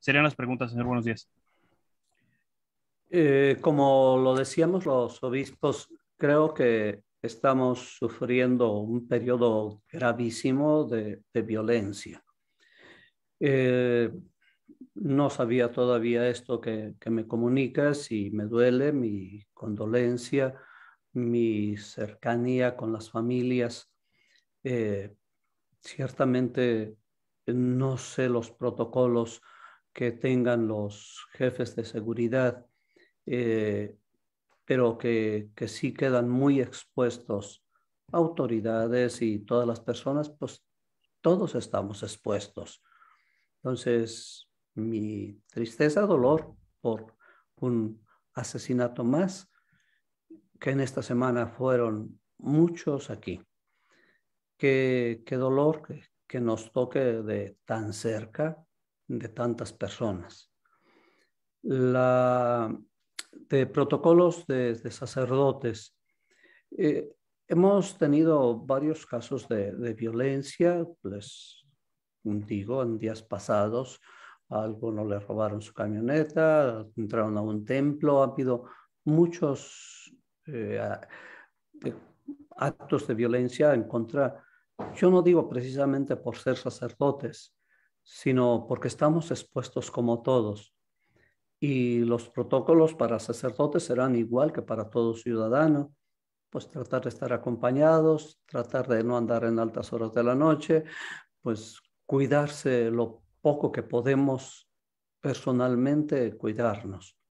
Serían las preguntas, señor. Buenos días. Eh, como lo decíamos los obispos, creo que estamos sufriendo un periodo gravísimo de, violencia. Eh, no sabía todavía esto que, me comunicas y me duele mi condolencia, mi cercanía con las familias. Eh, ciertamente no sé los protocolos que tengan los jefes de seguridad, eh, pero que, sí quedan muy expuestos autoridades y todas las personas, pues todos estamos expuestos. Entonces, mi tristeza, dolor por un asesinato más, que en esta semana fueron muchos aquí. Qué, dolor, que que nos toque de tan cerca de tantas personas. La, de protocolos de, sacerdotes. Eh, hemos tenido varios casos de, violencia. Les digo, en días pasados algunos le robaron su camioneta, entraron a un templo, ha habido muchos eh, eh, actos de violencia en contra yo no digo precisamente por ser sacerdotes, sino porque estamos expuestos como todos. Y los protocolos para sacerdotes serán igual que para todo ciudadano, pues tratar de estar acompañados, tratar de no andar en altas horas de la noche, pues cuidarse lo poco que podemos personalmente, cuidarnos.